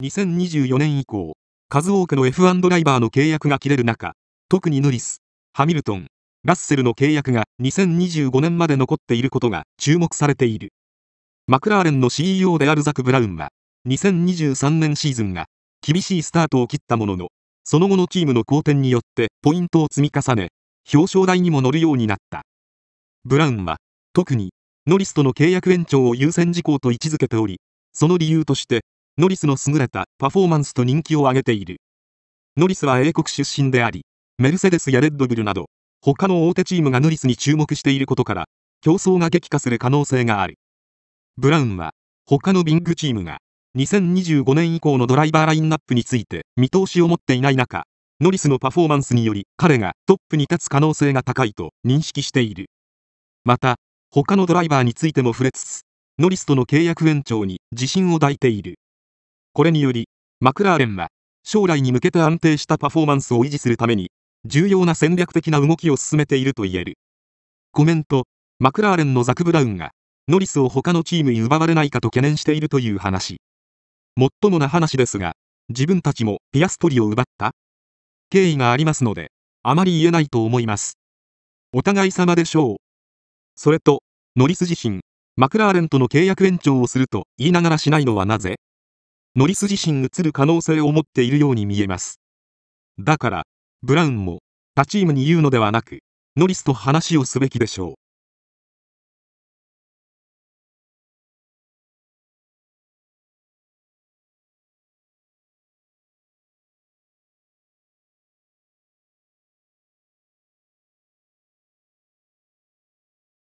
2024年以降、数多くの F1 ドライバーの契約が切れる中、特にヌリス、ハミルトン、ラッセルの契約が2025年まで残っていることが注目されている。マクラーレンの CEO であるザク・ブラウンは、2023年シーズンが厳しいスタートを切ったものの、その後のチームの好転によってポイントを積み重ね、表彰台にも乗るようになった。ブラウンは、特に、ノリスとの契約延長を優先事項と位置づけており、その理由として、ノリスの優れたパフォーマンスと人気を上げている。ノリスは英国出身であり、メルセデスやレッドブルなど、他の大手チームがノリスに注目していることから、競争が激化する可能性がある。ブラウンは、他のビッグチームが、2025年以降のドライバーラインナップについて見通しを持っていない中、ノリスのパフォーマンスにより彼がトップに立つ可能性が高いと認識している。また、他のドライバーについても触れつつ、ノリスとの契約延長に自信を抱いている。これにより、マクラーレンは、将来に向けて安定したパフォーマンスを維持するために、重要な戦略的な動きを進めていると言える。コメント、マクラーレンのザク・ブラウンが、ノリスを他のチームに奪われないかと懸念しているという話。もっともな話ですが、自分たちもピアストリを奪った経緯がありますので、あまり言えないと思います。お互い様でしょう。それと、ノリス自身、マクラーレンとの契約延長をすると言いながらしないのはなぜノリス自身映る可能性を持っているように見えます。だから、ブラウンも他チームに言うのではなく、ノリスと話をすべきでしょう。